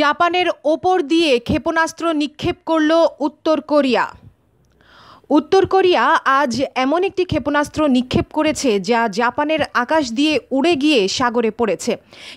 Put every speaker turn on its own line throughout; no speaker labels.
জাপানের ওপর দিয়ে ক্ষেপণাস্ত্র নিক্ষেপ করল উত্তর কোরিয়া উত্তর কোরিয়া আজ এমন একটি ক্ষেপণাস্ত্র নিক্ষেপ করেছে যা জাপানের আকাশ দিয়ে উড়ে গিয়ে সাগরে পড়েছে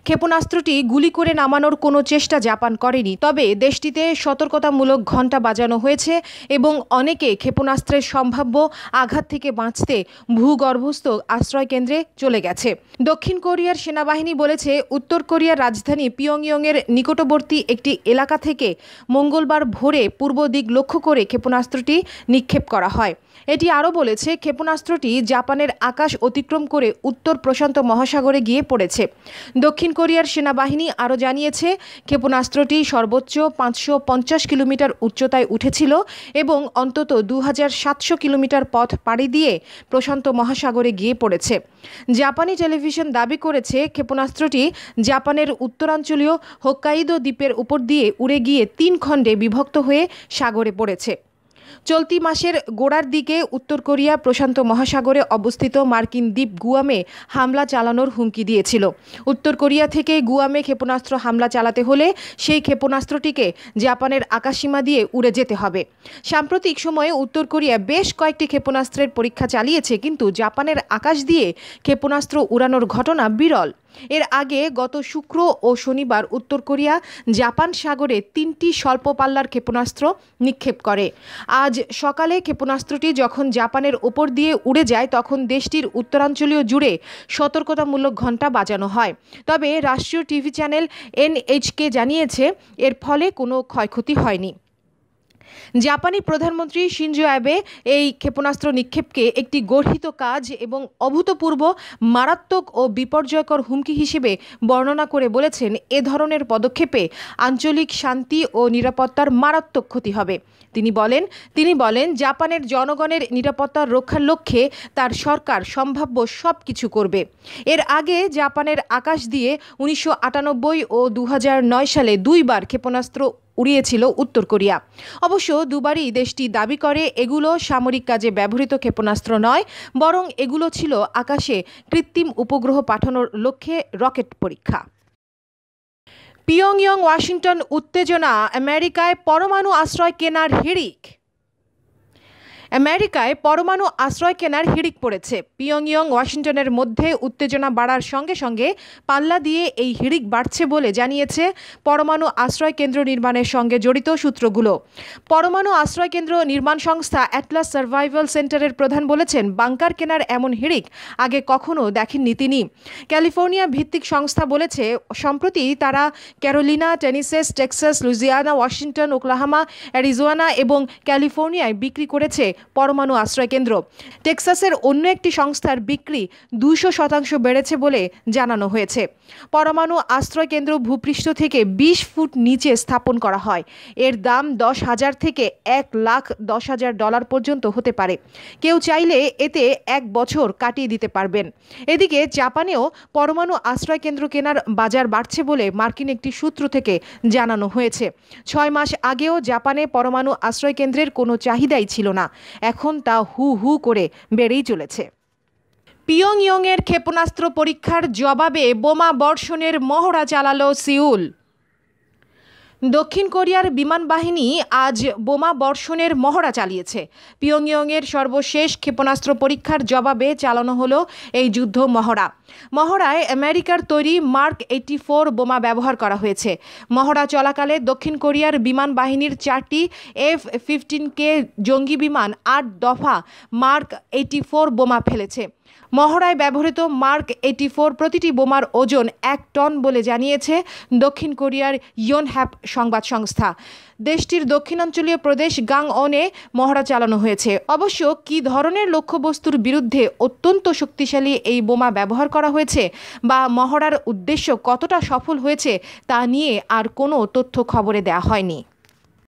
ক্ষেপণাস্ত্রটি গুলি করে নামানোর কোনো চেষ্টা জাপান করেনি তবে দেশটিতে সতর্কতামূলক ঘণ্টা বাজানো হয়েছে এবং অনেকে ক্ষেপণাস্ত্রের সম্ভাব্য আঘাত থেকে বাঁচতে ভূগর্ভস্থ আশ্রয়কেন্দ্রে চলে গেছে দক্ষিণ কোরিয়ার সেনাবাহিনী বলেছে উত্তর কোরিয়ার রাজধানী পিয়ংইয়ংয়ের নিকটবর্তী একটি এলাকা থেকে মঙ্গলবার ভোরে পূর্ব দিক লক্ষ্য করে ক্ষেপণাস্ত্রটি নিক্ষেপ করে করা হয় এটি আরও বলেছে ক্ষেপণাস্ত্রটি জাপানের আকাশ অতিক্রম করে উত্তর প্রশান্ত মহাসাগরে গিয়ে পড়েছে দক্ষিণ কোরিয়ার সেনাবাহিনী আরও জানিয়েছে ক্ষেপণাস্ত্রটি সর্বোচ্চ পাঁচশো কিলোমিটার উচ্চতায় উঠেছিল এবং অন্তত দু কিলোমিটার পথ পাড়ি দিয়ে প্রশান্ত মহাসাগরে গিয়ে পড়েছে জাপানি টেলিভিশন দাবি করেছে ক্ষেপণাস্ত্রটি জাপানের উত্তরাঞ্চলীয় হোকাইদো দ্বীপের উপর দিয়ে উড়ে গিয়ে তিন খণ্ডে বিভক্ত হয়ে সাগরে পড়েছে চলতি মাসের গোড়ার দিকে উত্তর কোরিয়া প্রশান্ত মহাসাগরে অবস্থিত মার্কিন দ্বীপ গুয়ামে হামলা চালানোর হুমকি দিয়েছিল উত্তর কোরিয়া থেকে গুয়ামে ক্ষেপণাস্ত্র হামলা চালাতে হলে সেই ক্ষেপণাস্ত্রটিকে জাপানের আকাশসীমা দিয়ে উড়ে যেতে হবে সাম্প্রতিক সময়ে উত্তর কোরিয়া বেশ কয়েকটি ক্ষেপণাস্ত্রের পরীক্ষা চালিয়েছে কিন্তু জাপানের আকাশ দিয়ে ক্ষেপণাস্ত্র উড়ানোর ঘটনা বিরল এর আগে গত শুক্র ও শনিবার উত্তর কোরিয়া জাপান সাগরে তিনটি স্বল্প পাল্লার ক্ষেপণাস্ত্র নিক্ষেপ করে আজ সকালে ক্ষেপণাস্ত্রটি যখন জাপানের ওপর দিয়ে উড়ে যায় তখন দেশটির উত্তরাঞ্চলীয় জুড়ে সতর্কতামূলক ঘণ্টা বাজানো হয় তবে রাষ্ট্রীয় টিভি চ্যানেল এনএইচকে জানিয়েছে এর ফলে কোনো ক্ষয়ক্ষতি হয়নি জাপানি প্রধানমন্ত্রী শিনজো অ্যাবে এই ক্ষেপণাস্ত্র নিক্ষেপকে একটি গর্হিত কাজ এবং অভূতপূর্ব মারাত্মক ও বিপর্যয়কর হুমকি হিসেবে বর্ণনা করে বলেছেন এ ধরনের পদক্ষেপে আঞ্চলিক শান্তি ও নিরাপত্তার মারাত্মক ক্ষতি হবে তিনি বলেন তিনি বলেন জাপানের জনগণের নিরাপত্তা রক্ষার লক্ষ্যে তার সরকার সম্ভাব্য সব কিছু করবে এর আগে জাপানের আকাশ দিয়ে উনিশশো ও দু সালে দুইবার ক্ষেপণাস্ত্র উড়িয়েছিল উত্তর কোরিয়া অবশ্য দুবারই দেশটি দাবি করে এগুলো সামরিক কাজে ব্যবহৃত ক্ষেপণাস্ত্র নয় বরং এগুলো ছিল আকাশে কৃত্রিম উপগ্রহ পাঠানোর লক্ষ্যে রকেট পরীক্ষা পিয়ংইয়ং ওয়াশিংটন উত্তেজনা আমেরিকায় পরমাণু আশ্রয় কেনার হিড়িক আমেরিকায় পরমাণু আশ্রয় কেনার হিড়িক পড়েছে পিয়ংইয়ং ওয়াশিংটনের মধ্যে উত্তেজনা বাড়ার সঙ্গে সঙ্গে পাল্লা দিয়ে এই হিড়িক বাড়ছে বলে জানিয়েছে পরমাণু আশ্রয় কেন্দ্র নির্মাণের সঙ্গে জড়িত সূত্রগুলো পরমাণু আশ্রয় কেন্দ্র নির্মাণ সংস্থা অ্যাটলাস সার্ভাইভাল সেন্টারের প্রধান বলেছেন বাংকার কেনার এমন হিড়িক আগে কখনো দেখেননি তিনি ক্যালিফোর্নিয়া ভিত্তিক সংস্থা বলেছে সম্প্রতি তারা Carolina Tennessee Texas Louisiana Washington Oklahoma Arizona এবং ক্যালিফোর্নিয়ায় বিক্রি করেছে পরমাণু আশ্রয়কেন্দ্র টেক্সাসের অন্য একটি সংস্থার বিক্রি দুশো শতাংশ বেড়েছে বলে জানানো হয়েছে পরমাণু আশ্রয়কেন্দ্র ভূপৃষ্ঠ থেকে ২০ ফুট নিচে স্থাপন করা হয় এর দাম দশ হাজার থেকে এক লাখ দশ হাজার ডলার পর্যন্ত হতে পারে কেউ চাইলে এতে এক বছর কাটিয়ে দিতে পারবেন এদিকে জাপানেও পরমাণু আশ্রয়কেন্দ্র কেনার বাজার বাড়ছে বলে মার্কিন একটি সূত্র থেকে জানানো হয়েছে ছয় মাস আগেও জাপানে পরমাণু আশ্রয়কেন্দ্রের কোনো চাহিদাই ছিল না এখন তা হু হু করে বেড়েই চলেছে পিয়ংইয়ংয়ের ক্ষেপণাস্ত্র পরীক্ষার জবাবে বোমা বর্ষণের মহড়া চালালো সিউল দক্ষিণ কোরিয়ার বিমান বাহিনী আজ বোমা বর্ষণের মহড়া চালিয়েছে পিয়ংইয়ংয়ের সর্বশেষ ক্ষেপণাস্ত্র পরীক্ষার জবাবে চালানো হলো এই যুদ্ধ মহড়া মহড়ায় আমেরিকার তৈরি মার্ক এইটি ফোর বোমা ব্যবহার করা হয়েছে মহড়া চলাকালে দক্ষিণ কোরিয়ার বিমান বাহিনীর চারটি এফ ফিফটিন কে জঙ্গি বিমান আট দফা মার্ক এইটি ফোর বোমা ফেলেছে মহড়ায় ব্যবহৃত মার্ক এইটি ফোর প্রতিটি বোমার ওজন এক টন বলে জানিয়েছে দক্ষিণ কোরিয়ার ইয়নহ্যাপ সংবাদ সংস্থা দেশটির দক্ষিণাঞ্চলীয় প্রদেশ গাং অনে মহড়া চালানো হয়েছে অবশ্য কি ধরনের লক্ষ্যবস্তুর বিরুদ্ধে অত্যন্ত শক্তিশালী এই বোমা ব্যবহার করা হয়েছে বা মহড়ার উদ্দেশ্য কতটা সফল হয়েছে তা নিয়ে আর কোনো তথ্য খবরে দেয়া হয়নি